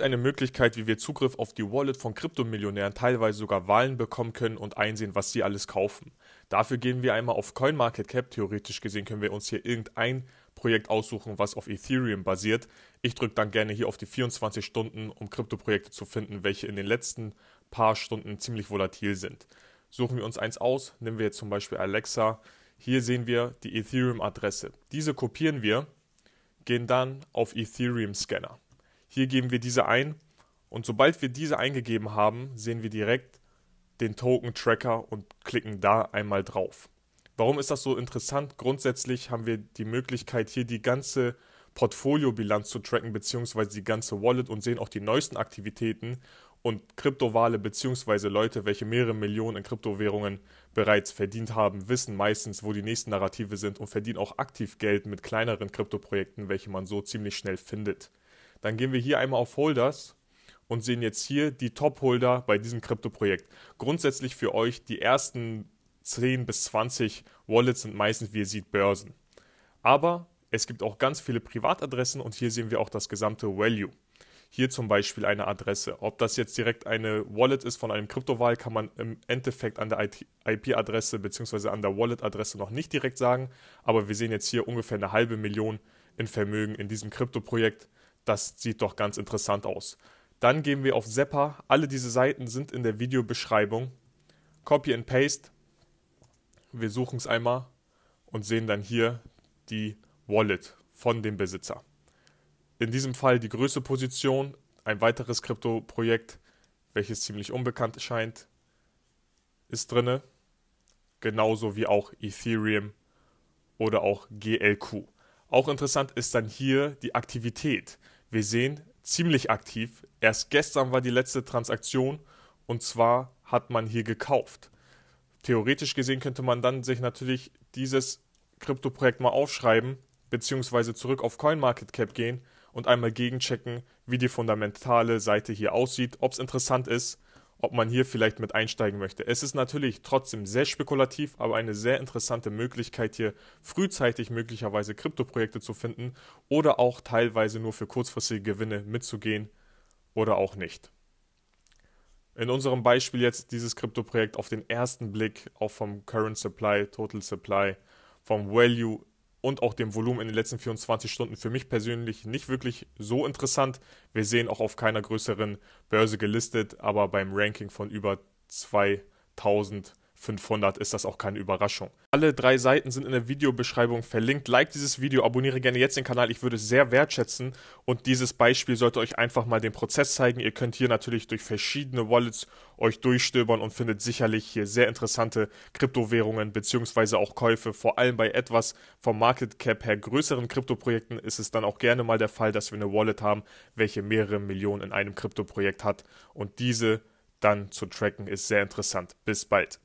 gibt eine Möglichkeit, wie wir Zugriff auf die Wallet von Kryptomillionären teilweise sogar Wahlen bekommen können und einsehen, was sie alles kaufen. Dafür gehen wir einmal auf CoinMarketCap. Theoretisch gesehen können wir uns hier irgendein Projekt aussuchen, was auf Ethereum basiert. Ich drücke dann gerne hier auf die 24 Stunden, um Kryptoprojekte zu finden, welche in den letzten paar Stunden ziemlich volatil sind. Suchen wir uns eins aus, nehmen wir jetzt zum Beispiel Alexa. Hier sehen wir die Ethereum-Adresse. Diese kopieren wir, gehen dann auf Ethereum-Scanner. Hier geben wir diese ein und sobald wir diese eingegeben haben, sehen wir direkt den Token Tracker und klicken da einmal drauf. Warum ist das so interessant? Grundsätzlich haben wir die Möglichkeit, hier die ganze Portfoliobilanz zu tracken, beziehungsweise die ganze Wallet und sehen auch die neuesten Aktivitäten und Kryptowale, beziehungsweise Leute, welche mehrere Millionen in Kryptowährungen bereits verdient haben, wissen meistens, wo die nächsten Narrative sind und verdienen auch aktiv Geld mit kleineren Kryptoprojekten, welche man so ziemlich schnell findet dann gehen wir hier einmal auf Holders und sehen jetzt hier die Top-Holder bei diesem Krypto-Projekt. Grundsätzlich für euch die ersten 10 bis 20 Wallets sind meistens, wie ihr seht, Börsen. Aber es gibt auch ganz viele Privatadressen und hier sehen wir auch das gesamte Value. Hier zum Beispiel eine Adresse. Ob das jetzt direkt eine Wallet ist von einem Kryptowahl, kann man im Endeffekt an der IP-Adresse bzw. an der Wallet-Adresse noch nicht direkt sagen. Aber wir sehen jetzt hier ungefähr eine halbe Million in Vermögen in diesem Krypto-Projekt. Das sieht doch ganz interessant aus. Dann gehen wir auf Zeppa. Alle diese Seiten sind in der Videobeschreibung. Copy and Paste. Wir suchen es einmal und sehen dann hier die Wallet von dem Besitzer. In diesem Fall die größte Position, ein weiteres Krypto-Projekt, welches ziemlich unbekannt scheint, ist drinne. Genauso wie auch Ethereum oder auch GLQ. Auch interessant ist dann hier die Aktivität wir sehen, ziemlich aktiv. Erst gestern war die letzte Transaktion und zwar hat man hier gekauft. Theoretisch gesehen könnte man dann sich natürlich dieses Krypto-Projekt mal aufschreiben, beziehungsweise zurück auf CoinMarketCap gehen und einmal gegenchecken, wie die fundamentale Seite hier aussieht, ob es interessant ist ob man hier vielleicht mit einsteigen möchte. Es ist natürlich trotzdem sehr spekulativ, aber eine sehr interessante Möglichkeit hier frühzeitig möglicherweise Kryptoprojekte zu finden oder auch teilweise nur für kurzfristige Gewinne mitzugehen oder auch nicht. In unserem Beispiel jetzt dieses Kryptoprojekt auf den ersten Blick auch vom Current Supply, Total Supply, vom Value und auch dem Volumen in den letzten 24 Stunden für mich persönlich nicht wirklich so interessant. Wir sehen auch auf keiner größeren Börse gelistet, aber beim Ranking von über 2000 500 ist das auch keine Überraschung. Alle drei Seiten sind in der Videobeschreibung verlinkt. Like dieses Video, abonniere gerne jetzt den Kanal, ich würde es sehr wertschätzen. Und dieses Beispiel sollte euch einfach mal den Prozess zeigen. Ihr könnt hier natürlich durch verschiedene Wallets euch durchstöbern und findet sicherlich hier sehr interessante Kryptowährungen bzw. auch Käufe. Vor allem bei etwas vom Market Cap her größeren Kryptoprojekten ist es dann auch gerne mal der Fall, dass wir eine Wallet haben, welche mehrere Millionen in einem Kryptoprojekt hat. Und diese dann zu tracken ist sehr interessant. Bis bald.